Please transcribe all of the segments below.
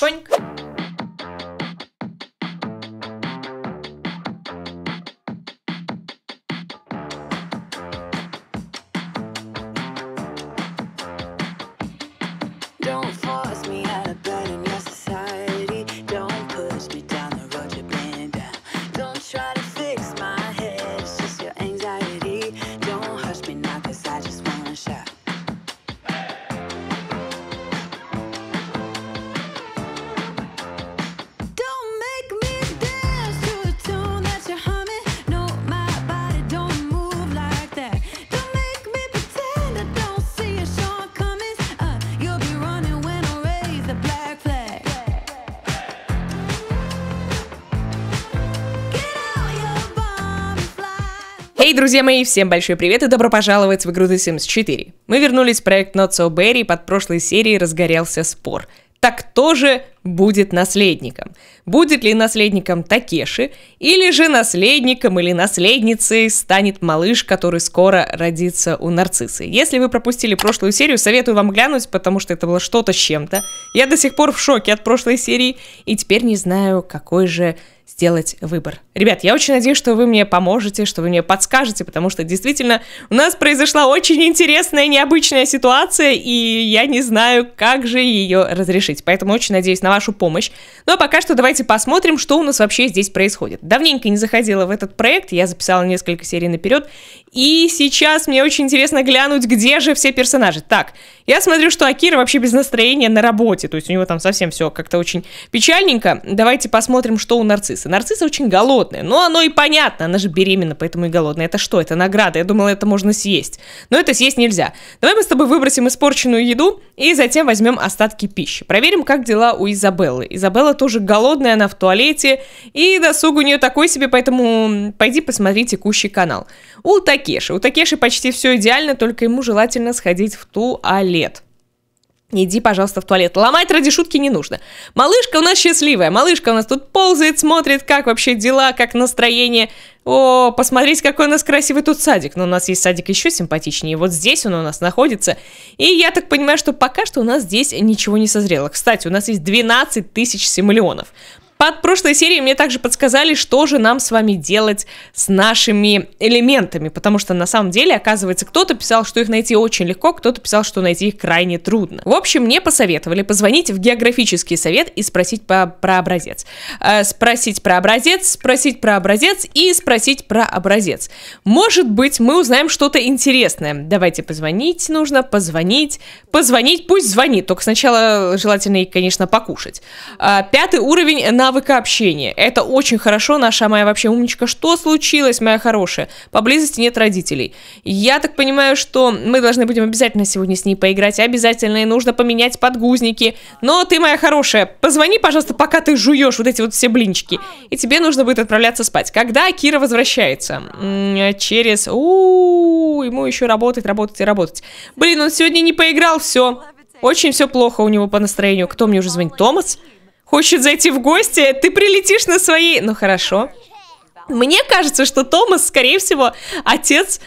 Поньк. друзья мои, всем большой привет и добро пожаловать в игру The Sims 4. Мы вернулись в проект Not So Berry, под прошлой серией разгорелся спор. Так кто же будет наследником? Будет ли наследником Такеши, или же наследником или наследницей станет малыш, который скоро родится у нарциссы? Если вы пропустили прошлую серию, советую вам глянуть, потому что это было что-то с чем-то. Я до сих пор в шоке от прошлой серии, и теперь не знаю, какой же сделать выбор. Ребят, я очень надеюсь, что вы мне поможете, что вы мне подскажете, потому что действительно у нас произошла очень интересная, необычная ситуация, и я не знаю, как же ее разрешить. Поэтому очень надеюсь на вашу помощь. Ну а пока что давайте посмотрим, что у нас вообще здесь происходит. Давненько не заходила в этот проект, я записала несколько серий наперед, и сейчас мне очень интересно глянуть, где же все персонажи. Так, я смотрю, что Акира вообще без настроения на работе, то есть у него там совсем все как-то очень печальненько. Давайте посмотрим, что у нарцисса нарциссы. Нарциссы очень голодные. Но оно и понятно, она же беременна, поэтому и голодная. Это что? Это награда. Я думала, это можно съесть. Но это съесть нельзя. Давай мы с тобой выбросим испорченную еду и затем возьмем остатки пищи. Проверим, как дела у Изабеллы. Изабелла тоже голодная, она в туалете, и досуг у нее такой себе, поэтому пойди посмотри текущий канал. У Такеши. У Такеши почти все идеально, только ему желательно сходить в туалет. Иди, пожалуйста, в туалет. Ломать ради шутки не нужно. Малышка у нас счастливая. Малышка у нас тут ползает, смотрит, как вообще дела, как настроение. О, посмотрите, какой у нас красивый тут садик. Но у нас есть садик еще симпатичнее. Вот здесь он у нас находится. И я так понимаю, что пока что у нас здесь ничего не созрело. Кстати, у нас есть 12 тысяч симулионов. Под прошлой серией мне также подсказали, что же нам с вами делать с нашими элементами, потому что на самом деле, оказывается, кто-то писал, что их найти очень легко, кто-то писал, что найти их крайне трудно. В общем, мне посоветовали позвонить в географический совет и спросить по, про образец. Э, спросить про образец, спросить про образец и спросить про образец. Может быть, мы узнаем что-то интересное. Давайте позвонить нужно, позвонить, позвонить, пусть звонит, только сначала желательно конечно, покушать. Э, пятый уровень на навыка общения. Это очень хорошо, наша моя вообще умничка. Что случилось, моя хорошая? Поблизости нет родителей. Я так понимаю, что мы должны будем обязательно сегодня с ней поиграть. Обязательно и нужно поменять подгузники. Но ты, моя хорошая, позвони, пожалуйста, пока ты жуешь вот эти вот все блинчики. И тебе нужно будет отправляться спать. Когда Кира возвращается? Через... У -у -у, ему еще работать, работать и работать. Блин, он сегодня не поиграл, все. Очень все плохо у него по настроению. Кто мне уже звонит? Томас? хочет зайти в гости, ты прилетишь на своей... Ну хорошо. Мне кажется, что Томас, скорее всего, отец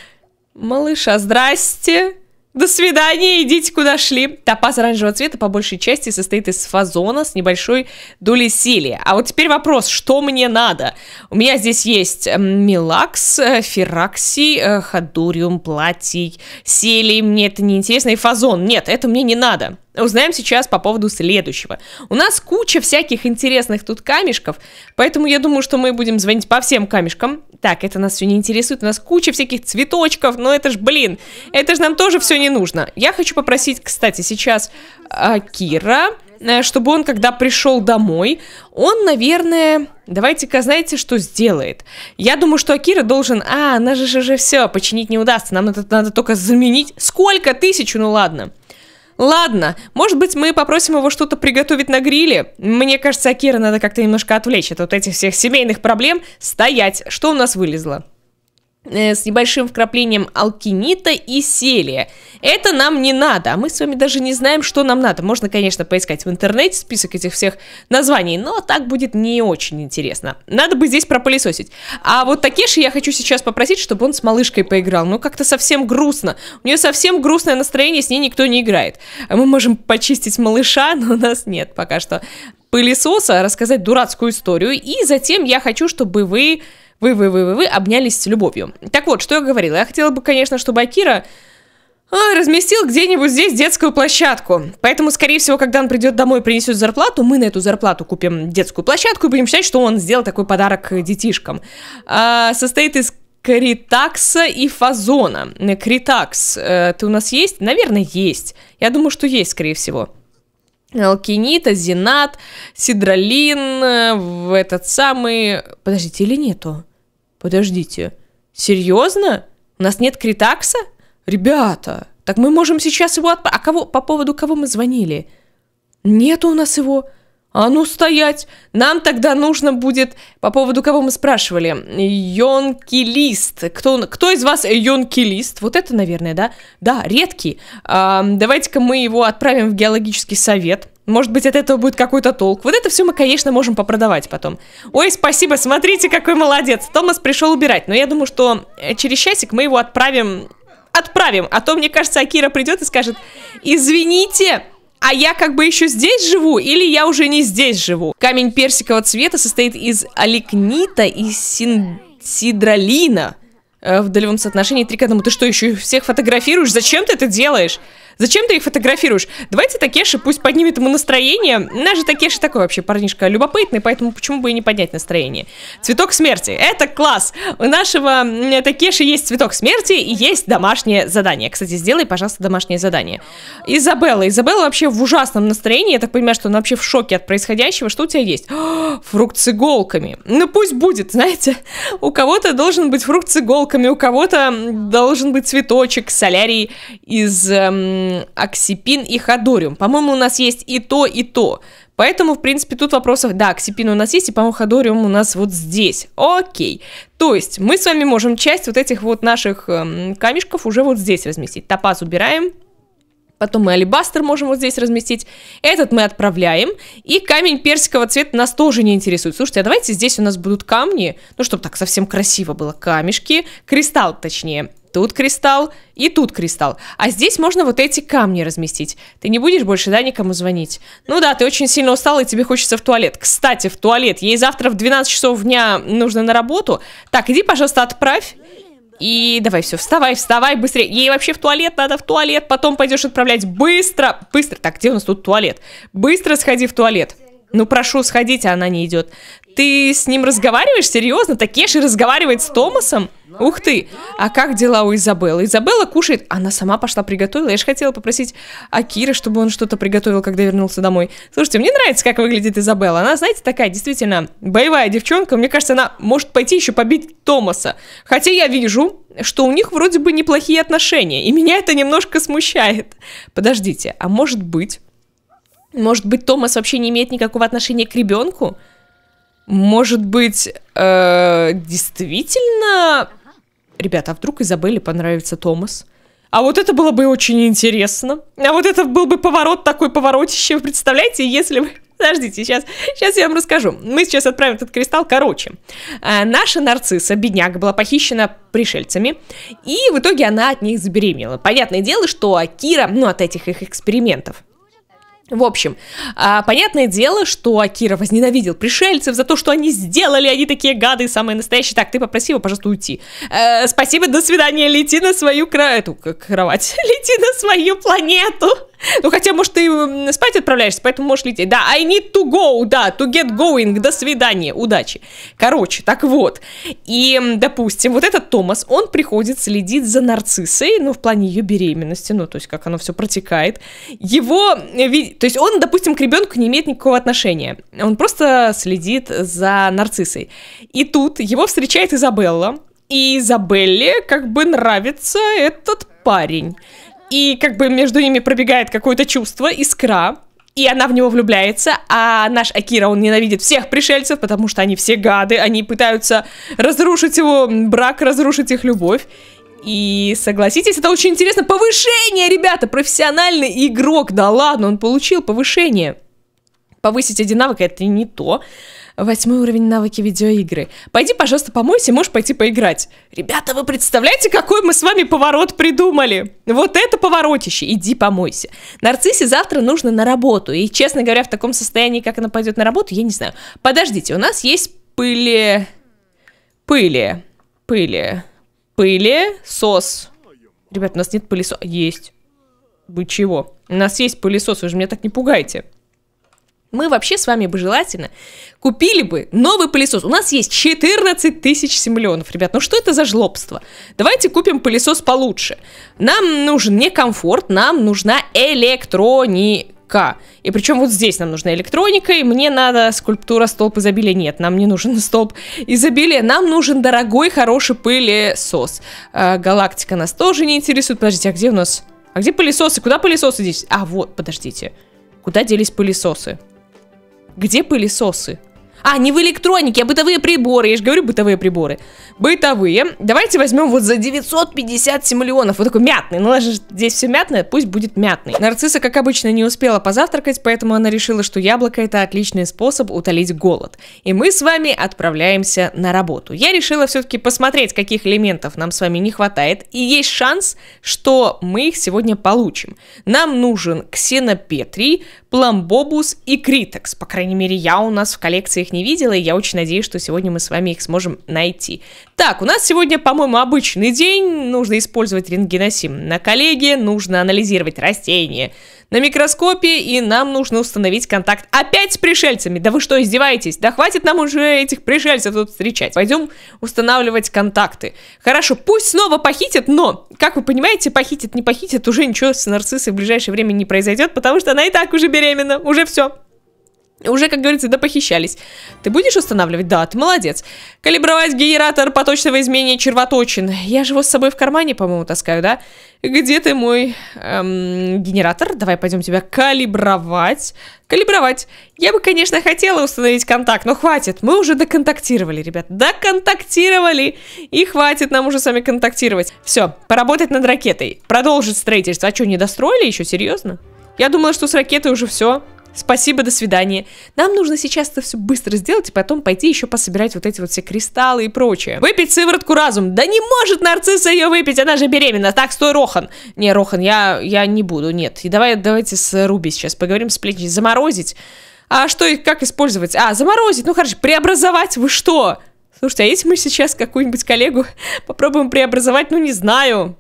малыша. Здрасте. До свидания, идите куда шли. Топаз оранжевого цвета по большей части состоит из фазона с небольшой долей силии. А вот теперь вопрос, что мне надо? У меня здесь есть милакс, э, ферракси, э, ходуриум, платий, силий, мне это неинтересно, и фазон. Нет, это мне не надо узнаем сейчас по поводу следующего. У нас куча всяких интересных тут камешков, поэтому я думаю, что мы будем звонить по всем камешкам. Так, это нас все не интересует, у нас куча всяких цветочков, но это ж, блин, это же нам тоже все не нужно. Я хочу попросить, кстати, сейчас а, э, Кира, чтобы он, когда пришел домой, он, наверное, давайте-ка, знаете, что сделает? Я думаю, что Акира должен... А, она же же все, починить не удастся, нам это надо только заменить. Сколько? тысяч? Ну ладно. Ладно, может быть, мы попросим его что-то приготовить на гриле? Мне кажется, Акира надо как-то немножко отвлечь от вот этих всех семейных проблем. Стоять! Что у нас вылезло? Э, с небольшим вкраплением алкинита и селия. Это нам не надо, а мы с вами даже не знаем, что нам надо. Можно, конечно, поискать в интернете список этих всех названий, но так будет не очень интересно. Надо бы здесь пропылесосить. А вот Такеши я хочу сейчас попросить, чтобы он с малышкой поиграл. Ну, как-то совсем грустно. У нее совсем грустное настроение, с ней никто не играет. А мы можем почистить малыша, но у нас нет пока что пылесоса, рассказать дурацкую историю. И затем я хочу, чтобы вы вы, вы, вы, вы, вы обнялись с любовью. Так вот, что я говорила? Я хотела бы, конечно, чтобы Акира а, разместил где-нибудь здесь детскую площадку. Поэтому, скорее всего, когда он придет домой и принесет зарплату, мы на эту зарплату купим детскую площадку и будем считать, что он сделал такой подарок детишкам. А, состоит из Критакса и Фазона. Критакс, э, ты у нас есть? Наверное, есть. Я думаю, что есть, скорее всего. Алкинит, Азинат, Сидролин, э, в этот самый... Подождите, или нету? Подождите, серьезно? У нас нет критакса? Ребята, так мы можем сейчас его отправить. А кого, по поводу кого мы звонили? Нет у нас его. А ну стоять! Нам тогда нужно будет, по поводу кого мы спрашивали, йонкилист. Кто, кто из вас йонкилист? Вот это, наверное, да? Да, редкий. А, давайте-ка мы его отправим в геологический совет. Может быть, от этого будет какой-то толк. Вот это все мы, конечно, можем попродавать потом. Ой, спасибо, смотрите, какой молодец. Томас пришел убирать. Но я думаю, что э, через часик мы его отправим... Отправим. А то, мне кажется, Акира придет и скажет, извините, а я как бы еще здесь живу или я уже не здесь живу? Камень персикового цвета состоит из аликнита и син... сидролина э, в долевом соотношении три к одному. Ты что, еще всех фотографируешь? Зачем ты это делаешь? Зачем ты их фотографируешь? Давайте Такеши пусть поднимет ему настроение. Наш же Такеши такой вообще парнишка любопытный, поэтому почему бы и не поднять настроение? Цветок смерти. Это класс. У нашего Такеши есть цветок смерти и есть домашнее задание. Кстати, сделай, пожалуйста, домашнее задание. Изабелла. Изабелла вообще в ужасном настроении. Я так понимаю, что она вообще в шоке от происходящего. Что у тебя есть? О, фрукт с иголками. Ну пусть будет, знаете. У кого-то должен быть фрукт с иголками, у кого-то должен быть цветочек, солярий из эм, оксипин и ходориум. По-моему, у нас есть и то, и то. Поэтому, в принципе, тут вопросов, да, оксипин у нас есть, и, по-моему, ходориум у нас вот здесь. Окей. То есть мы с вами можем часть вот этих вот наших эм, камешков уже вот здесь разместить. Топаз убираем, потом мы алебастер можем вот здесь разместить, этот мы отправляем, и камень персикового цвета нас тоже не интересует. Слушайте, а давайте здесь у нас будут камни, ну, чтобы так совсем красиво было, камешки, кристалл точнее, тут кристалл и тут кристалл. А здесь можно вот эти камни разместить. Ты не будешь больше, да, никому звонить? Ну да, ты очень сильно устал и тебе хочется в туалет. Кстати, в туалет. Ей завтра в 12 часов дня нужно на работу. Так, иди, пожалуйста, отправь. И давай, все, вставай, вставай, быстрее. Ей вообще в туалет надо, в туалет. Потом пойдешь отправлять быстро. Быстро. Так, где у нас тут туалет? Быстро сходи в туалет. Ну, прошу, сходить, а она не идет. Ты с ним разговариваешь? Серьезно? Такеши разговаривает с Томасом? Ух ты! А как дела у Изабеллы? Изабелла кушает. Она сама пошла приготовила. Я же хотела попросить Акира, чтобы он что-то приготовил, когда вернулся домой. Слушайте, мне нравится, как выглядит Изабелла. Она, знаете, такая действительно боевая девчонка. Мне кажется, она может пойти еще побить Томаса. Хотя я вижу, что у них вроде бы неплохие отношения. И меня это немножко смущает. Подождите, а может быть... Может быть, Томас вообще не имеет никакого отношения к ребенку? Может быть, э, действительно... Ребята, а вдруг Изабелле понравится Томас? А вот это было бы очень интересно. А вот это был бы поворот, такой поворотище. Вы представляете, если бы... Подождите, сейчас, сейчас я вам расскажу. Мы сейчас отправим этот кристалл. Короче, э, наша нарцисса, бедняга, была похищена пришельцами, и в итоге она от них забеременела. Понятное дело, что Акира, ну, от этих их экспериментов, в общем, а, понятное дело, что Акира возненавидел пришельцев за то, что они сделали, они такие гады самые настоящие. Так, ты попроси его, пожалуйста, уйти. Э, спасибо, до свидания, лети на свою кра... эту, кровать. лети на свою планету. Ну, хотя, может, ты спать отправляешься, поэтому можешь лететь. Да, I need to go, да, to get going, до свидания, удачи. Короче, так вот. И, допустим, вот этот Томас, он приходит следит за нарциссой, ну, в плане ее беременности, ну, то есть, как оно все протекает. Его, э, то есть, он, допустим, к ребенку не имеет никакого отношения. Он просто следит за нарциссой. И тут его встречает Изабелла, и Изабелле как бы нравится этот парень и как бы между ними пробегает какое-то чувство, искра, и она в него влюбляется, а наш Акира, он ненавидит всех пришельцев, потому что они все гады, они пытаются разрушить его брак, разрушить их любовь. И согласитесь, это очень интересно. Повышение, ребята! Профессиональный игрок. Да ладно, он получил повышение. Повысить один навык это не то. Восьмой уровень навыки видеоигры. Пойди, пожалуйста, помойся, можешь пойти поиграть. Ребята, вы представляете, какой мы с вами поворот придумали? Вот это поворотище, иди помойся. Нарциссе завтра нужно на работу, и, честно говоря, в таком состоянии, как она пойдет на работу, я не знаю. Подождите, у нас есть пыли... Пыли. Пыли. Пыли. Сос. Ребят, у нас нет пылесоса. Есть. Вы чего? У нас есть пылесос, вы же меня так не пугайте мы вообще с вами бы желательно купили бы новый пылесос. У нас есть 14 тысяч симлеонов, ребят. Ну что это за жлобство? Давайте купим пылесос получше. Нам нужен не комфорт, нам нужна электроника. И причем вот здесь нам нужна электроника, и мне надо скульптура столб изобилия. Нет, нам не нужен столб изобилия, нам нужен дорогой, хороший пылесос. А, галактика нас тоже не интересует. Подождите, а где у нас... А где пылесосы? Куда пылесосы здесь? А, вот, подождите. Куда делись пылесосы? Где пылесосы? А, не в электронике, а бытовые приборы. Я же говорю, бытовые приборы. Бытовые. Давайте возьмем вот за 957 миллионов. Вот такой мятный. Ну, же здесь все мятное, пусть будет мятный. Нарцисса, как обычно, не успела позавтракать, поэтому она решила, что яблоко это отличный способ утолить голод. И мы с вами отправляемся на работу. Я решила все-таки посмотреть, каких элементов нам с вами не хватает. И есть шанс, что мы их сегодня получим. Нам нужен ксенопетрий, пламбобус и критекс. По крайней мере, я у нас в коллекции их не видела, и я очень надеюсь, что сегодня мы с вами их сможем найти. Так, у нас сегодня, по-моему, обычный день. Нужно использовать рентгеносим на коллеге, нужно анализировать растения на микроскопе, и нам нужно установить контакт опять с пришельцами. Да вы что, издеваетесь? Да хватит нам уже этих пришельцев тут встречать. Пойдем устанавливать контакты. Хорошо, пусть снова похитят, но, как вы понимаете, похитят, не похитят, уже ничего с нарциссой в ближайшее время не произойдет, потому что она и так уже беременна. Уже все. Уже, как говорится, да похищались. Ты будешь устанавливать? Да, ты молодец. Калибровать генератор поточного изменения червоточин. Я же его с собой в кармане, по-моему, таскаю, да? Где ты мой эм, генератор? Давай пойдем тебя калибровать. Калибровать. Я бы, конечно, хотела установить контакт, но хватит. Мы уже доконтактировали, ребят. Доконтактировали. И хватит нам уже с вами контактировать. Все, поработать над ракетой. Продолжить строительство. А что, не достроили еще? Серьезно? Я думала, что с ракетой уже все спасибо, до свидания. Нам нужно сейчас это все быстро сделать и потом пойти еще пособирать вот эти вот все кристаллы и прочее. Выпить сыворотку разум. Да не может нарцисса ее выпить, она же беременна. Так, стой, Рохан. Не, Рохан, я, я не буду, нет. И давай, давайте с Руби сейчас поговорим, с сплетничать. Заморозить. А что как использовать? А, заморозить, ну хорошо, преобразовать, вы что? Слушайте, а если мы сейчас какую-нибудь коллегу попробуем преобразовать, ну не знаю,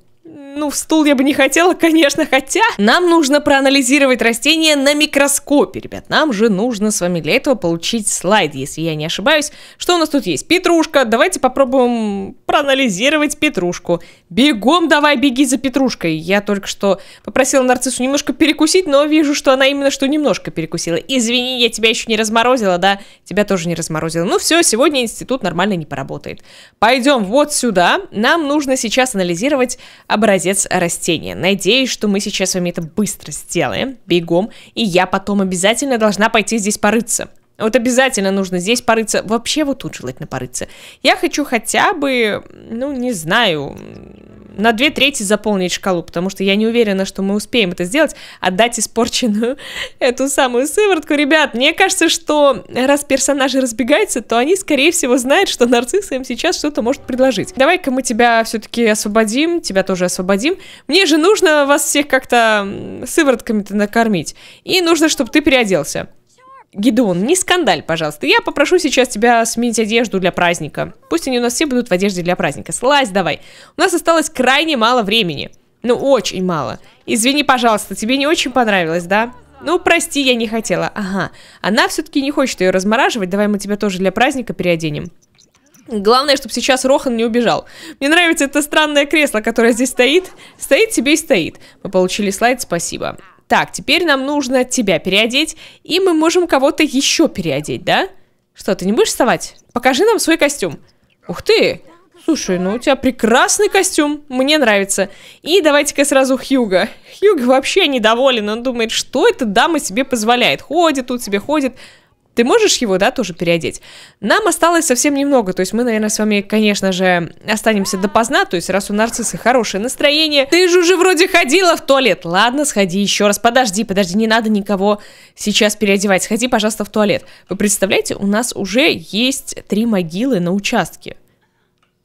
ну, в стул я бы не хотела, конечно, хотя нам нужно проанализировать растение на микроскопе, ребят. Нам же нужно с вами для этого получить слайд, если я не ошибаюсь. Что у нас тут есть? Петрушка. Давайте попробуем проанализировать петрушку. Бегом давай, беги за петрушкой. Я только что попросила нарциссу немножко перекусить, но вижу, что она именно что немножко перекусила. Извини, я тебя еще не разморозила, да? Тебя тоже не разморозила. Ну все, сегодня институт нормально не поработает. Пойдем вот сюда. Нам нужно сейчас анализировать образец образец растения. Надеюсь, что мы сейчас с вами это быстро сделаем. Бегом. И я потом обязательно должна пойти здесь порыться. Вот обязательно нужно здесь порыться. Вообще вот тут желательно порыться. Я хочу хотя бы, ну, не знаю, на две трети заполнить шкалу, потому что я не уверена, что мы успеем это сделать, отдать испорченную эту самую сыворотку. Ребят, мне кажется, что раз персонажи разбегаются, то они, скорее всего, знают, что нарцисс им сейчас что-то может предложить. Давай-ка мы тебя все-таки освободим, тебя тоже освободим. Мне же нужно вас всех как-то сыворотками-то накормить. И нужно, чтобы ты переоделся. Гидеон, не скандаль, пожалуйста. Я попрошу сейчас тебя сменить одежду для праздника. Пусть они у нас все будут в одежде для праздника. Слазь давай. У нас осталось крайне мало времени. Ну, очень мало. Извини, пожалуйста, тебе не очень понравилось, да? Ну, прости, я не хотела. Ага. Она все-таки не хочет ее размораживать. Давай мы тебя тоже для праздника переоденем. Главное, чтобы сейчас Рохан не убежал. Мне нравится это странное кресло, которое здесь стоит. Стоит тебе и стоит. Мы получили слайд, спасибо. Так, теперь нам нужно тебя переодеть, и мы можем кого-то еще переодеть, да? Что, ты не будешь вставать? Покажи нам свой костюм. Ух ты! Слушай, ну у тебя прекрасный костюм, мне нравится. И давайте-ка сразу Хьюга. Хьюга вообще недоволен, он думает, что эта дама себе позволяет. Ходит тут себе, ходит ты можешь его, да, тоже переодеть? Нам осталось совсем немного, то есть мы, наверное, с вами, конечно же, останемся допоздна, то есть раз у нарцисса хорошее настроение, ты же уже вроде ходила в туалет, ладно, сходи еще раз, подожди, подожди, не надо никого сейчас переодевать, сходи, пожалуйста, в туалет. Вы представляете, у нас уже есть три могилы на участке.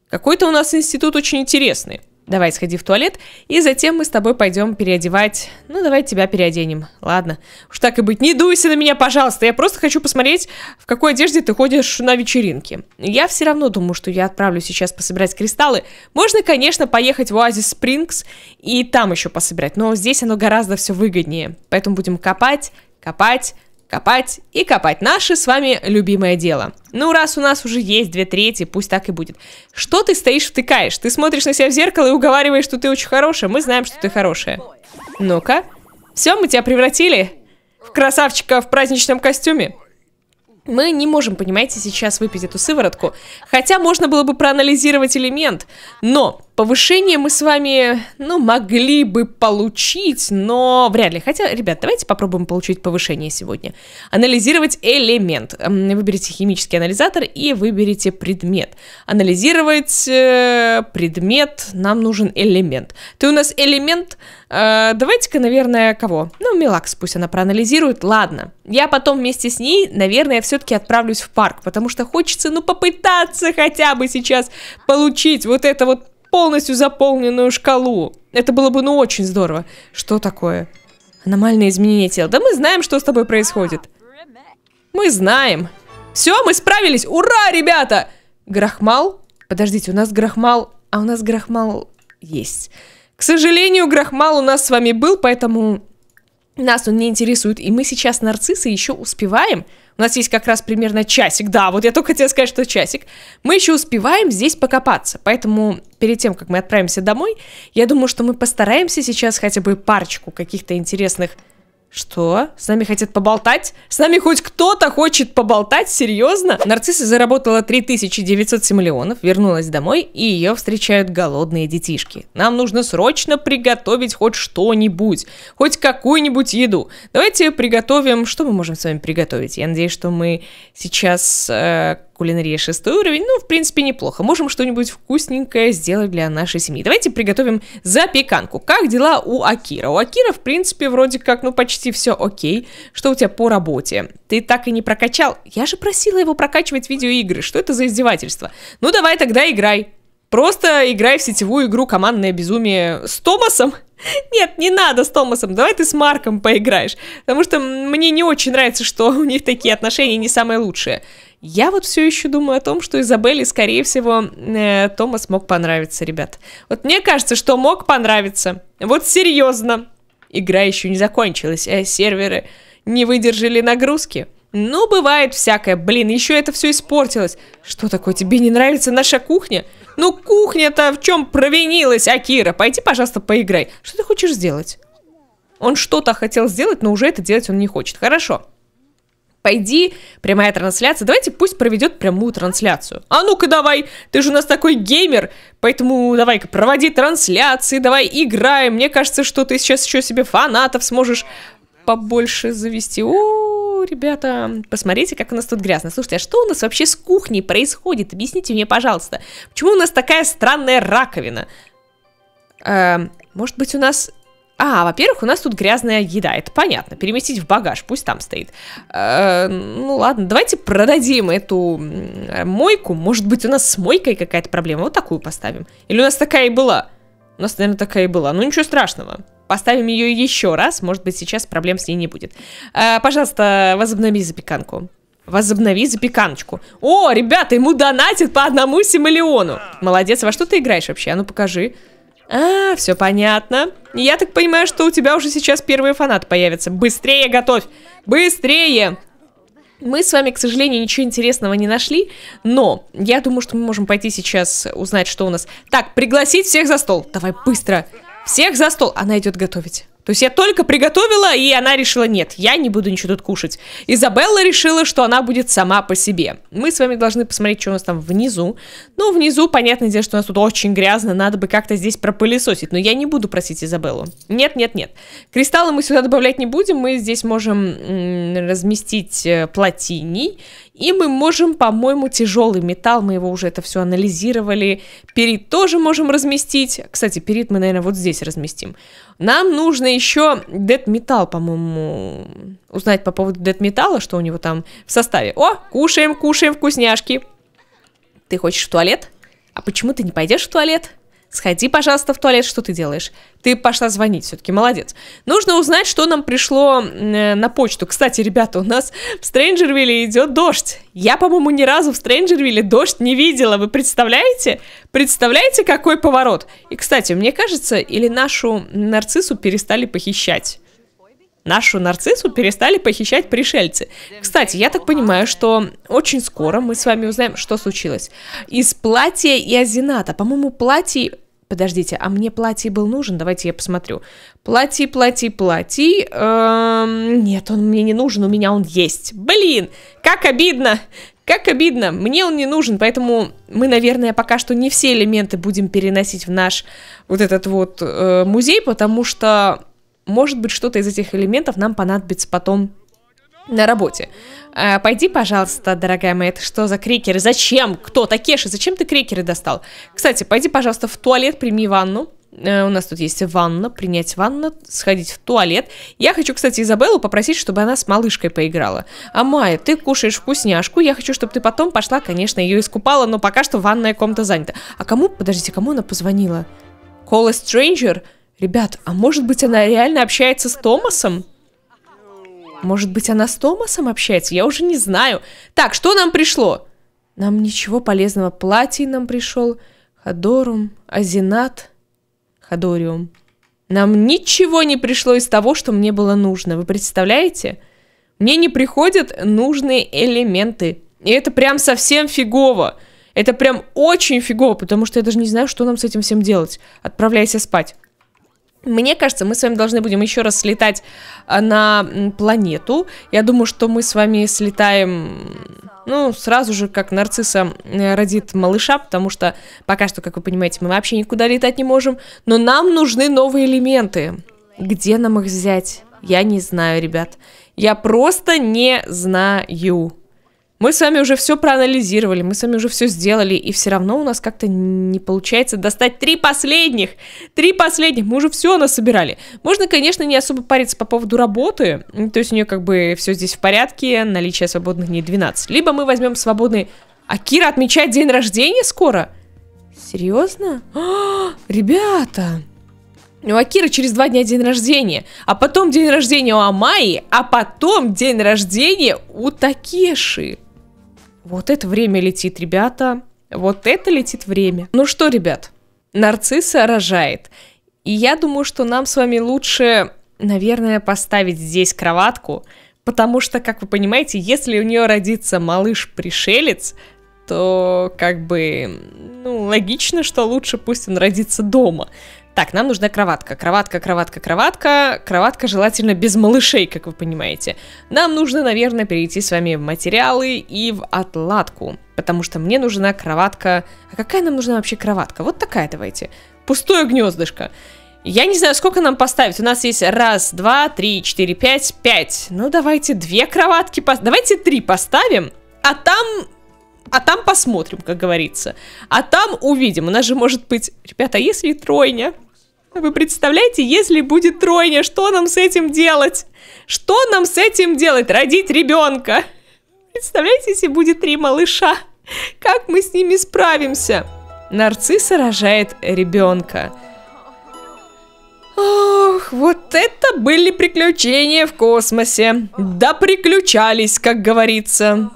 Какой-то у нас институт очень интересный. Давай сходи в туалет, и затем мы с тобой пойдем переодевать. Ну, давай тебя переоденем. Ладно. Уж так и быть, не дуйся на меня, пожалуйста. Я просто хочу посмотреть, в какой одежде ты ходишь на вечеринке. Я все равно думаю, что я отправлю сейчас пособирать кристаллы. Можно, конечно, поехать в Оазис Спрингс и там еще пособирать, но здесь оно гораздо все выгоднее. Поэтому будем копать, копать, Копать и копать. Наше с вами любимое дело. Ну, раз у нас уже есть две трети, пусть так и будет. Что ты стоишь, втыкаешь? Ты смотришь на себя в зеркало и уговариваешь, что ты очень хорошая. Мы знаем, что ты хорошая. Ну-ка. Все, мы тебя превратили в красавчика в праздничном костюме. Мы не можем, понимаете, сейчас выпить эту сыворотку. Хотя можно было бы проанализировать элемент. Но Повышение мы с вами, ну, могли бы получить, но вряд ли. Хотя, ребят, давайте попробуем получить повышение сегодня. Анализировать элемент. Выберите химический анализатор и выберите предмет. Анализировать э, предмет, нам нужен элемент. Ты у нас элемент, э, давайте-ка, наверное, кого? Ну, Милакс пусть она проанализирует. Ладно, я потом вместе с ней, наверное, все-таки отправлюсь в парк, потому что хочется, ну, попытаться хотя бы сейчас получить вот это вот полностью заполненную шкалу. Это было бы, ну, очень здорово. Что такое? Аномальное изменение тела. Да мы знаем, что с тобой происходит. Мы знаем. Все, мы справились. Ура, ребята! Грахмал? Подождите, у нас грахмал... А у нас грахмал есть. К сожалению, грахмал у нас с вами был, поэтому нас он не интересует. И мы сейчас нарциссы еще успеваем у нас есть как раз примерно часик, да, вот я только хотела сказать, что часик. Мы еще успеваем здесь покопаться, поэтому перед тем, как мы отправимся домой, я думаю, что мы постараемся сейчас хотя бы парочку каких-то интересных что? С нами хотят поболтать? С нами хоть кто-то хочет поболтать? Серьезно? Нарцисса заработала 3907 миллионов, вернулась домой, и ее встречают голодные детишки. Нам нужно срочно приготовить хоть что-нибудь, хоть какую-нибудь еду. Давайте приготовим... Что мы можем с вами приготовить? Я надеюсь, что мы сейчас э, кулинария шестой уровень. Ну, в принципе, неплохо. Можем что-нибудь вкусненькое сделать для нашей семьи. Давайте приготовим запеканку. Как дела у Акира? У Акира, в принципе, вроде как, ну, почти все окей. Что у тебя по работе? Ты так и не прокачал? Я же просила его прокачивать видеоигры. Что это за издевательство? Ну, давай тогда играй. Просто играй в сетевую игру «Командное безумие» с Томасом. Нет, не надо с Томасом, давай ты с Марком поиграешь. Потому что мне не очень нравится, что у них такие отношения не самые лучшие. Я вот все еще думаю о том, что Изабелле, скорее всего, э, Томас мог понравиться, ребят. Вот мне кажется, что мог понравиться. Вот серьезно. Игра еще не закончилась, а серверы не выдержали нагрузки. Ну, бывает всякое. Блин, еще это все испортилось. Что такое, тебе не нравится наша кухня? Ну, кухня-то в чем провинилась, Акира? Пойди, пожалуйста, поиграй. Что ты хочешь сделать? Он что-то хотел сделать, но уже это делать он не хочет. Хорошо пойди, прямая трансляция, давайте пусть проведет прямую трансляцию. А ну-ка давай, ты же у нас такой геймер, поэтому давай-ка проводи трансляции, давай играем. Мне кажется, что ты сейчас еще себе фанатов сможешь побольше завести. О, ребята, посмотрите, как у нас тут грязно. Слушайте, а что у нас вообще с кухней происходит? Объясните мне, пожалуйста. Почему у нас такая странная раковина? Э, может быть, у нас а, во-первых, у нас тут грязная еда, это понятно. Переместить в багаж, пусть там стоит. Э, ну ладно, давайте продадим эту мойку. Может быть, у нас с мойкой какая-то проблема. Вот такую поставим. Или у нас такая и была? У нас, наверное, такая и была. Ну ничего страшного. Поставим ее еще раз. Может быть, сейчас проблем с ней не будет. Э, пожалуйста, возобнови запеканку. Возобнови запеканочку. О, ребята, ему донатит по одному симолеону. Молодец, во что ты играешь вообще? А ну покажи. А, все понятно. Я так понимаю, что у тебя уже сейчас первый фанат появится. Быстрее готовь! Быстрее! Мы с вами, к сожалению, ничего интересного не нашли, но я думаю, что мы можем пойти сейчас узнать, что у нас. Так, пригласить всех за стол. Давай быстро. Всех за стол. Она идет готовить. То есть я только приготовила, и она решила, нет, я не буду ничего тут кушать. Изабелла решила, что она будет сама по себе. Мы с вами должны посмотреть, что у нас там внизу. Ну, внизу, понятное дело, что у нас тут очень грязно, надо бы как-то здесь пропылесосить. Но я не буду просить Изабеллу. Нет, нет, нет. Кристаллы мы сюда добавлять не будем, мы здесь можем разместить э, плотиней и мы можем, по-моему, тяжелый металл, мы его уже это все анализировали. Перит тоже можем разместить. Кстати, перит мы, наверное, вот здесь разместим. Нам нужно еще дед металл, по-моему, узнать по поводу дед металла, что у него там в составе. О, кушаем, кушаем вкусняшки. Ты хочешь в туалет? А почему ты не пойдешь в туалет? Сходи, пожалуйста, в туалет, что ты делаешь? Ты пошла звонить, все-таки молодец. Нужно узнать, что нам пришло э, на почту. Кстати, ребята, у нас в Стрэнджервилле идет дождь. Я, по-моему, ни разу в Стрэнджервилле дождь не видела. Вы представляете? Представляете, какой поворот? И, кстати, мне кажется, или нашу нарциссу перестали похищать. Нашу нарциссу перестали похищать пришельцы. Кстати, я так понимаю, что очень скоро мы с вами узнаем, что случилось. Из платья и азината. По-моему, платье... Подождите, а мне платье был нужен? Давайте я посмотрю. Платье, платье, платье. Эм, нет, он мне не нужен, у меня он есть. Блин, как обидно. Как обидно, мне он не нужен, поэтому мы, наверное, пока что не все элементы будем переносить в наш вот этот вот э, музей, потому что может быть, что-то из этих элементов нам понадобится потом на работе. А, пойди, пожалуйста, дорогая моя, это что за крекеры? Зачем? Кто? Такеши, зачем ты крекеры достал? Кстати, пойди, пожалуйста, в туалет, прими ванну. А, у нас тут есть ванна, принять ванну, сходить в туалет. Я хочу, кстати, Изабеллу попросить, чтобы она с малышкой поиграла. А Майя, ты кушаешь вкусняшку, я хочу, чтобы ты потом пошла, конечно, ее искупала, но пока что ванная комната занята. А кому, подождите, кому она позвонила? Call a stranger? Ребят, а может быть она реально общается с Томасом? Может быть она с Томасом общается? Я уже не знаю. Так, что нам пришло? Нам ничего полезного. платье нам пришел. Ходорум. Азинат. Ходориум. Нам ничего не пришло из того, что мне было нужно. Вы представляете? Мне не приходят нужные элементы. И это прям совсем фигово. Это прям очень фигово, потому что я даже не знаю, что нам с этим всем делать. Отправляйся спать. Мне кажется, мы с вами должны будем еще раз слетать а, на планету. Я думаю, что мы с вами слетаем, ну, сразу же, как нарцисса родит малыша, потому что пока что, как вы понимаете, мы вообще никуда летать не можем. Но нам нужны новые элементы. Где нам их взять? Я не знаю, ребят. Я просто не знаю. Мы с вами уже все проанализировали, мы с вами уже все сделали, и все равно у нас как-то не получается достать три последних. Три последних, мы уже все насобирали. Можно, конечно, не особо париться по поводу работы, то есть у нее как бы все здесь в порядке, наличие свободных дней 12. Либо мы возьмем свободный. А Кира отмечает день рождения скоро? Серьезно? О, ребята! У Акиры через два дня день рождения, а потом день рождения у Амаи, а потом день рождения у Такеши. Вот это время летит, ребята. Вот это летит время. Ну что, ребят, нарцисса рожает. И я думаю, что нам с вами лучше, наверное, поставить здесь кроватку, потому что, как вы понимаете, если у нее родится малыш-пришелец, то как бы, ну, логично, что лучше пусть он родится дома. Так, нам нужна кроватка. Кроватка, кроватка, кроватка. Кроватка желательно без малышей, как вы понимаете. Нам нужно, наверное, перейти с вами в материалы и в отладку. Потому что мне нужна кроватка... А какая нам нужна вообще кроватка? Вот такая давайте. Пустое гнездышко. Я не знаю, сколько нам поставить. У нас есть раз, два, три, четыре, пять, пять. Ну, давайте две кроватки... По... Давайте три поставим. А там а там посмотрим, как говорится. А там увидим. У нас же может быть... Ребята, а если тройня? Вы представляете, если будет тройня, что нам с этим делать? Что нам с этим делать? Родить ребенка. Представляете, если будет три малыша? Как мы с ними справимся? Нарцисса рожает ребенка. Ох, вот это были приключения в космосе. Да приключались, как говорится.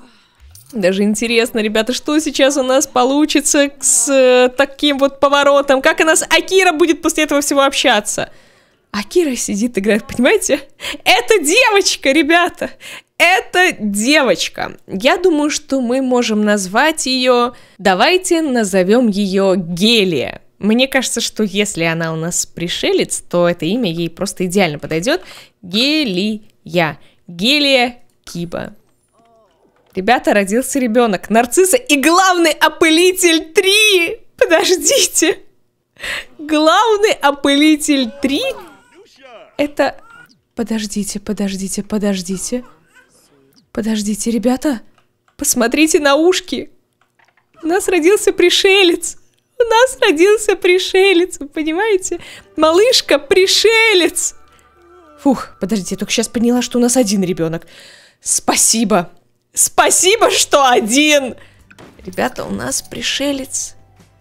Даже интересно, ребята, что сейчас у нас получится с э, таким вот поворотом? Как у нас Акира будет после этого всего общаться? Акира сидит, играет, понимаете? Это девочка, ребята! Это девочка. Я думаю, что мы можем назвать ее... Давайте назовем ее Гелия. Мне кажется, что если она у нас пришелец, то это имя ей просто идеально подойдет. Гелия. Гелия Киба. Ребята, родился ребенок. Нарцисса и главный опылитель 3! Подождите. Главный опылитель 3? Это... Подождите, подождите, подождите. Подождите, ребята. Посмотрите на ушки. У нас родился пришелец. У нас родился пришелец, вы понимаете? Малышка пришелец. Фух, подождите, я только сейчас поняла, что у нас один ребенок. Спасибо. Спасибо, что один! Ребята, у нас пришелец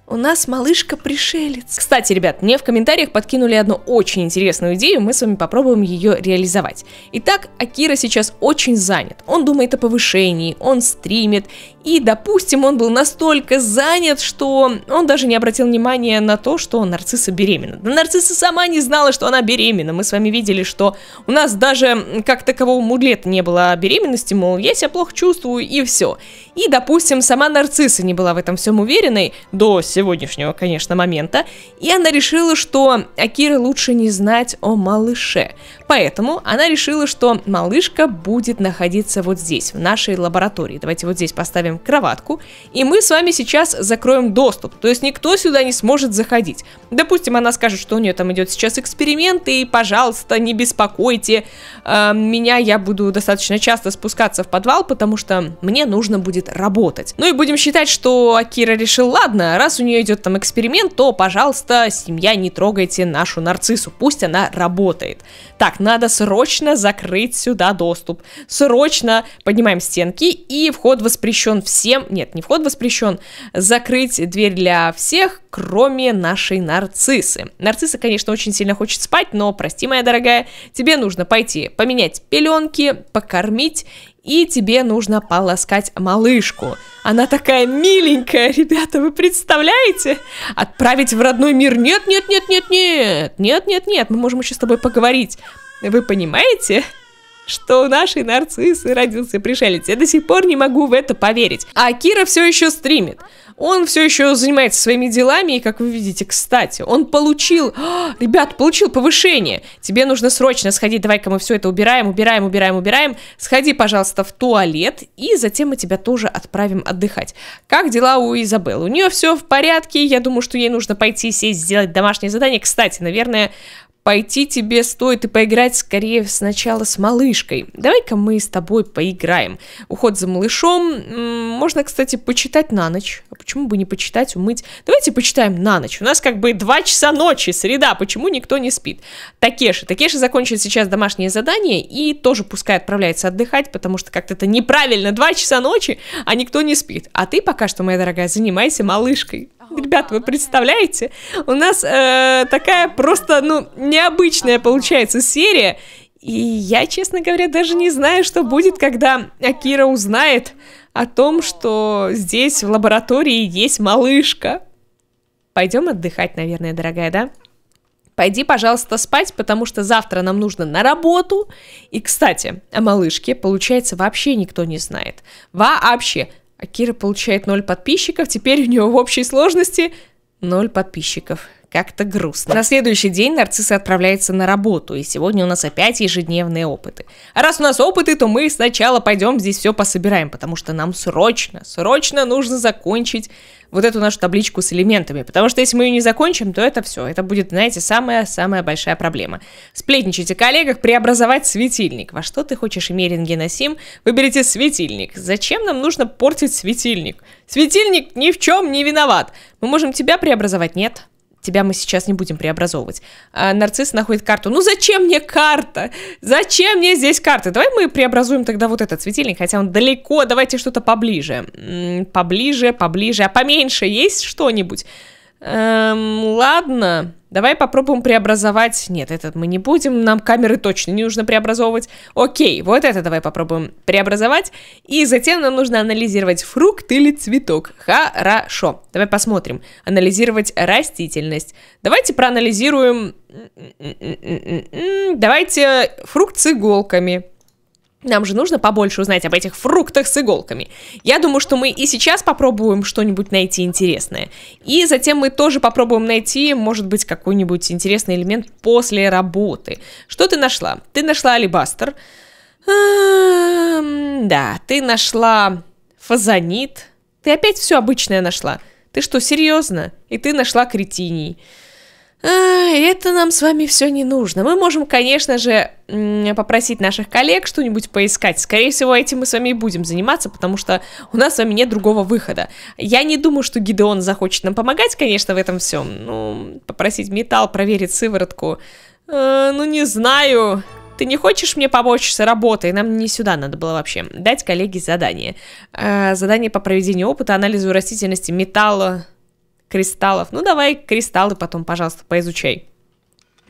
у нас малышка-пришелец. Кстати, ребят, мне в комментариях подкинули одну очень интересную идею, мы с вами попробуем ее реализовать. Итак, Акира сейчас очень занят. Он думает о повышении, он стримит, и, допустим, он был настолько занят, что он даже не обратил внимания на то, что нарцисса беременна. Да нарцисса сама не знала, что она беременна. Мы с вами видели, что у нас даже как такового мудлета не было беременности, мол, я себя плохо чувствую, и все. И, допустим, сама нарцисса не была в этом всем уверенной до сегодня сегодняшнего, конечно, момента, и она решила, что Акира лучше не знать о малыше. Поэтому она решила, что малышка будет находиться вот здесь, в нашей лаборатории. Давайте вот здесь поставим кроватку, и мы с вами сейчас закроем доступ, то есть никто сюда не сможет заходить. Допустим, она скажет, что у нее там идет сейчас эксперимент, и, пожалуйста, не беспокойте э, меня, я буду достаточно часто спускаться в подвал, потому что мне нужно будет работать. Ну и будем считать, что Акира решил, ладно, раз у нее идет там эксперимент, то, пожалуйста, семья, не трогайте нашу нарциссу, пусть она работает. Так, надо срочно закрыть сюда доступ. Срочно поднимаем стенки, и вход воспрещен всем, нет, не вход воспрещен, закрыть дверь для всех, кроме нашей нарциссы. Нарцисса, конечно, очень сильно хочет спать, но, прости, моя дорогая, тебе нужно пойти поменять пеленки, покормить и тебе нужно полоскать малышку. Она такая миленькая, ребята, вы представляете? Отправить в родной мир? Нет, нет, нет, нет, нет, нет, нет, нет, мы можем еще с тобой поговорить. Вы понимаете? что у нашей нарциссы родился пришелец. Я до сих пор не могу в это поверить. А Кира все еще стримит. Он все еще занимается своими делами, и, как вы видите, кстати, он получил... О, а, ребят, получил повышение. Тебе нужно срочно сходить, давай-ка мы все это убираем, убираем, убираем, убираем. Сходи, пожалуйста, в туалет, и затем мы тебя тоже отправим отдыхать. Как дела у Изабеллы? У нее все в порядке, я думаю, что ей нужно пойти сесть, сделать домашнее задание. Кстати, наверное, пойти тебе стоит и поиграть скорее сначала с малышкой. Давай-ка мы с тобой поиграем. Уход за малышом. Можно, кстати, почитать на ночь. А почему бы не почитать, умыть? Давайте почитаем на ночь. У нас как бы 2 часа ночи, среда. Почему никто не спит? Такеша, Такеша закончит сейчас домашнее задание и тоже пускай отправляется отдыхать, потому что как-то это неправильно. 2 часа ночи, а никто не спит. А ты пока что, моя дорогая, занимайся малышкой. Ребята, вы представляете? У нас э, такая просто, ну, необычная получается серия. И я, честно говоря, даже не знаю, что будет, когда Акира узнает о том, что здесь в лаборатории есть малышка. Пойдем отдыхать, наверное, дорогая, да? Пойди, пожалуйста, спать, потому что завтра нам нужно на работу. И, кстати, о малышке, получается, вообще никто не знает. Вообще. А Кира получает 0 подписчиков, теперь у него в общей сложности 0 подписчиков как-то грустно. На следующий день нарцисс отправляется на работу, и сегодня у нас опять ежедневные опыты. А раз у нас опыты, то мы сначала пойдем здесь все пособираем, потому что нам срочно, срочно нужно закончить вот эту нашу табличку с элементами, потому что если мы ее не закончим, то это все, это будет, знаете, самая-самая большая проблема. Сплетничайте, о коллегах, преобразовать светильник. Во что ты хочешь Меринге Насим? Выберите светильник. Зачем нам нужно портить светильник? Светильник ни в чем не виноват. Мы можем тебя преобразовать? Нет тебя мы сейчас не будем преобразовывать. А нарцисс находит карту. Ну зачем мне карта? Зачем мне здесь карта? Давай мы преобразуем тогда вот этот светильник, хотя он далеко. Давайте что-то поближе. М -м, поближе, поближе. А поменьше есть что-нибудь? Эм, ладно. Давай попробуем преобразовать. Нет, этот мы не будем, нам камеры точно не нужно преобразовывать. Окей, вот это давай попробуем преобразовать. И затем нам нужно анализировать фрукт или цветок. Хорошо, давай посмотрим. Анализировать растительность. Давайте проанализируем... Давайте фрукт с иголками. Нам же нужно побольше узнать об этих фруктах с иголками. Я думаю, что мы и сейчас попробуем что-нибудь найти интересное. И затем мы тоже попробуем найти, может быть, какой-нибудь интересный элемент после работы. Что ты нашла? Ты нашла алибастер. Да, ты нашла фазанит. Ты опять все обычное нашла. Ты что, серьезно? И ты нашла кретиний это нам с вами все не нужно. Мы можем, конечно же, попросить наших коллег что-нибудь поискать. Скорее всего, этим мы с вами и будем заниматься, потому что у нас с вами нет другого выхода. Я не думаю, что Гидеон захочет нам помогать, конечно, в этом всем. Ну, попросить металл проверить сыворотку. Э, ну, не знаю. Ты не хочешь мне помочь с работой? Нам не сюда надо было вообще. Дать коллеге задание. Э, задание по проведению опыта, анализу растительности металла кристаллов. Ну давай кристаллы потом, пожалуйста, поизучай.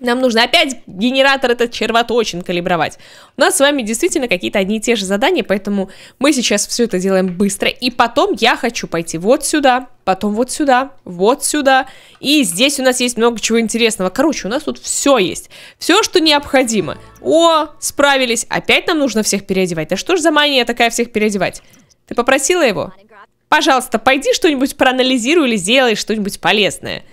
Нам нужно опять генератор этот червоточин калибровать. У нас с вами действительно какие-то одни и те же задания, поэтому мы сейчас все это делаем быстро. И потом я хочу пойти вот сюда, потом вот сюда, вот сюда. И здесь у нас есть много чего интересного. Короче, у нас тут все есть. Все, что необходимо. О, справились. Опять нам нужно всех переодевать. Да что ж за мания такая всех переодевать? Ты попросила его? Пожалуйста, пойди что-нибудь проанализируй или сделай что-нибудь полезное.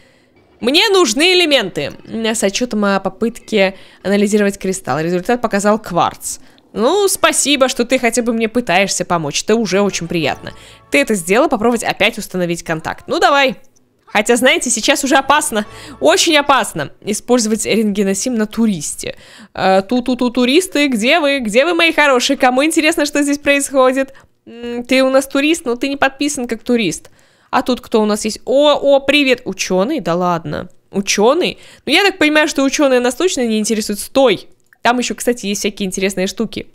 Мне нужны элементы. С отчетом о попытке анализировать кристалл. Результат показал кварц. Ну, спасибо, что ты хотя бы мне пытаешься помочь. Это уже очень приятно. Ты это сделала, попробовать опять установить контакт. Ну, давай. Хотя, знаете, сейчас уже опасно, очень опасно использовать рентгеносим на туристе. Э, Ту-ту-ту, туристы, где вы? Где вы, мои хорошие? Кому интересно, что здесь происходит? ты у нас турист, но ты не подписан как турист. А тут кто у нас есть? О, о, привет, ученый? Да ладно. Ученый? Ну, я так понимаю, что ученые нас точно не интересуют. Стой! Там еще, кстати, есть всякие интересные штуки.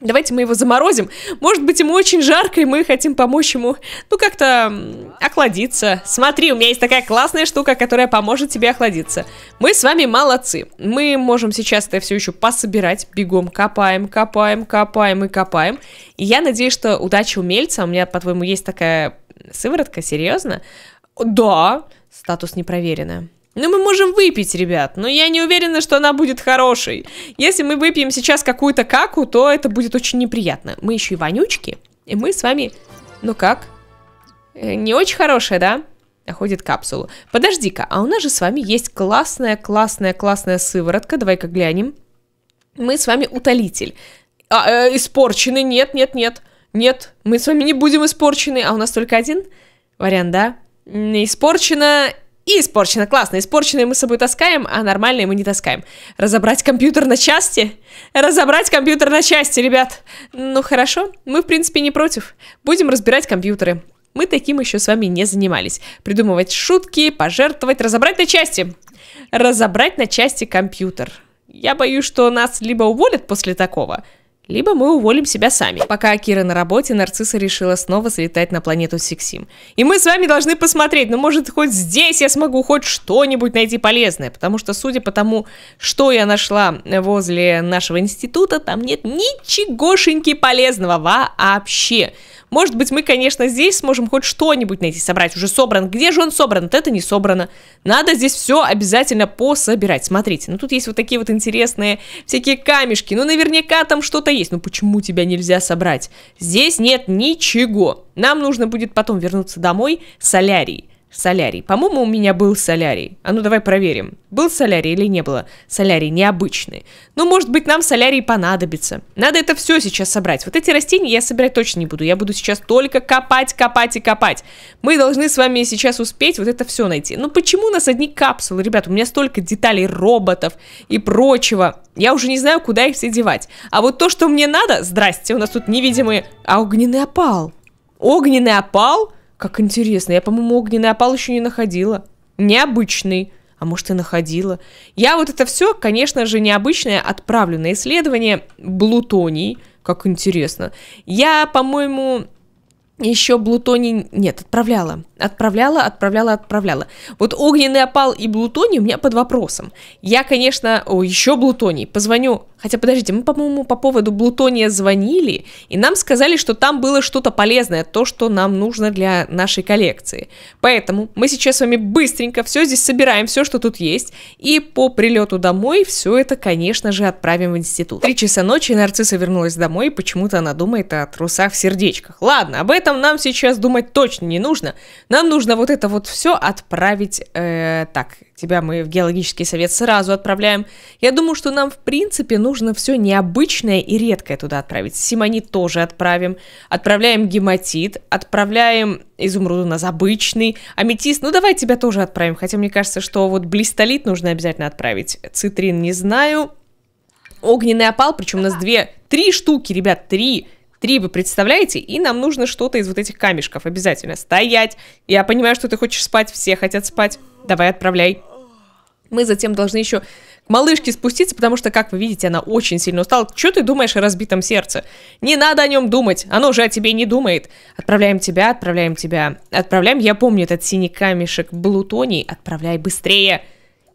Давайте мы его заморозим. Может быть, ему очень жарко, и мы хотим помочь ему, ну, как-то охладиться. Смотри, у меня есть такая классная штука, которая поможет тебе охладиться. Мы с вами молодцы. Мы можем сейчас это все еще пособирать. Бегом копаем, копаем, копаем и копаем. И я надеюсь, что удача умельца. У меня, по-твоему, есть такая сыворотка, серьезно? Да, статус не ну, мы можем выпить, ребят, но я не уверена, что она будет хорошей. Если мы выпьем сейчас какую-то каку, то это будет очень неприятно. Мы еще и вонючки, и мы с вами... Ну как? Э, не очень хорошая, да? Находит капсулу. Подожди-ка, а у нас же с вами есть классная-классная-классная сыворотка. Давай-ка глянем. Мы с вами утолитель. А, э, испорчены, нет-нет-нет. Нет, мы с вами не будем испорчены, а у нас только один вариант, да? Испорчено и испорчено, классно. Испорченные мы с собой таскаем, а нормальные мы не таскаем. Разобрать компьютер на части? Разобрать компьютер на части, ребят. Ну хорошо, мы в принципе не против. Будем разбирать компьютеры. Мы таким еще с вами не занимались. Придумывать шутки, пожертвовать, разобрать на части. Разобрать на части компьютер. Я боюсь, что нас либо уволят после такого, либо мы уволим себя сами. Пока Акира на работе, нарцисса решила снова слетать на планету Сиксим. И мы с вами должны посмотреть, ну может хоть здесь я смогу хоть что-нибудь найти полезное, потому что судя по тому, что я нашла возле нашего института, там нет ничегошеньки полезного вообще. Может быть, мы, конечно, здесь сможем хоть что-нибудь найти, собрать. Уже собран. Где же он собран? Вот это не собрано. Надо здесь все обязательно пособирать. Смотрите, ну тут есть вот такие вот интересные всякие камешки. Ну, наверняка там что-то есть. Ну, почему тебя нельзя собрать? Здесь нет ничего. Нам нужно будет потом вернуться домой солярий. Солярий. По-моему, у меня был солярий. А ну давай проверим, был солярий или не было. Солярий необычный. Но, ну, может быть, нам солярий понадобится. Надо это все сейчас собрать. Вот эти растения я собирать точно не буду. Я буду сейчас только копать, копать и копать. Мы должны с вами сейчас успеть вот это все найти. Ну почему у нас одни капсулы? Ребят, у меня столько деталей роботов и прочего. Я уже не знаю, куда их все девать. А вот то, что мне надо... Здрасте, у нас тут невидимые... А огненный опал. Огненный опал? Как интересно, я, по-моему, огненный опал еще не находила. Необычный. А может и находила. Я вот это все, конечно же, необычное отправлю на исследование блутоний. Как интересно. Я, по-моему, еще блутоний... Нет, отправляла. Отправляла, отправляла, отправляла. Вот огненный опал и блутоний у меня под вопросом. Я, конечно, о, еще блутоний, позвоню. Хотя, подождите, мы, по-моему, по поводу блутония звонили, и нам сказали, что там было что-то полезное, то, что нам нужно для нашей коллекции. Поэтому мы сейчас с вами быстренько все здесь собираем, все, что тут есть, и по прилету домой все это, конечно же, отправим в институт. Три часа ночи нарцисса вернулась домой, почему-то она думает о трусах в сердечках. Ладно, об этом нам сейчас думать точно не нужно, нам нужно вот это вот все отправить э, так. Тебя мы в геологический совет сразу отправляем. Я думаю, что нам в принципе нужно все необычное и редкое туда отправить. Симонит тоже отправим. Отправляем гематит, отправляем изумруд у нас обычный, аметист. Ну давай тебя тоже отправим. Хотя мне кажется, что вот блистолит нужно обязательно отправить. Цитрин не знаю огненный опал, причем у нас две, три штуки, ребят, три Три, вы представляете? И нам нужно что-то из вот этих камешков обязательно. Стоять! Я понимаю, что ты хочешь спать, все хотят спать. Давай, отправляй. Мы затем должны еще к малышке спуститься, потому что, как вы видите, она очень сильно устала. Что ты думаешь о разбитом сердце? Не надо о нем думать, оно уже о тебе не думает. Отправляем тебя, отправляем тебя, отправляем. Я помню этот синий камешек Блутоний. Отправляй быстрее.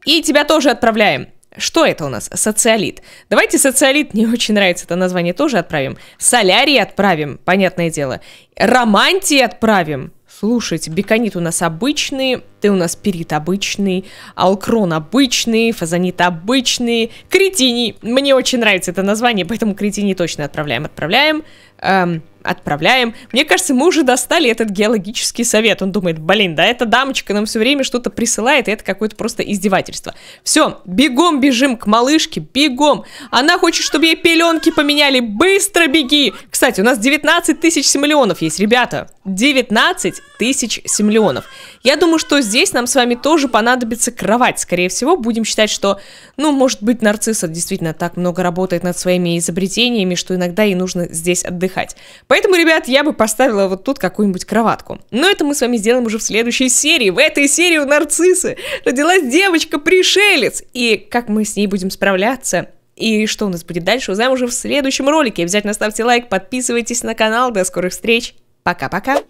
И тебя тоже отправляем. Что это у нас? Социолит. Давайте социолит, мне очень нравится это название, тоже отправим. Солярий отправим, понятное дело. Романтии отправим. Слушайте, беконит у нас обычный, ты у нас перит обычный, алкрон обычный, фазанит обычный, кретиний. Мне очень нравится это название, поэтому кретиний точно отправляем, отправляем. Эм, отправляем. Мне кажется, мы уже достали этот геологический совет. Он думает, блин, да эта дамочка нам все время что-то присылает, и это какое-то просто издевательство. Все, бегом бежим к малышке, бегом. Она хочет, чтобы ей пеленки поменяли. Быстро беги! Кстати, у нас 19 тысяч символионов есть, ребята. 19 тысяч символионов. Я думаю, что здесь нам с вами тоже понадобится кровать. Скорее всего, будем считать, что, ну, может быть, нарцисса действительно так много работает над своими изобретениями, что иногда ей нужно здесь отдыхать. Поэтому, ребят, я бы поставила вот тут какую-нибудь кроватку. Но это мы с вами сделаем уже в следующей серии. В этой серии у нарциссы родилась девочка-пришелец. И как мы с ней будем справляться, и что у нас будет дальше, узнаем уже в следующем ролике. Обязательно ставьте лайк, подписывайтесь на канал. До скорых встреч. Пока-пока.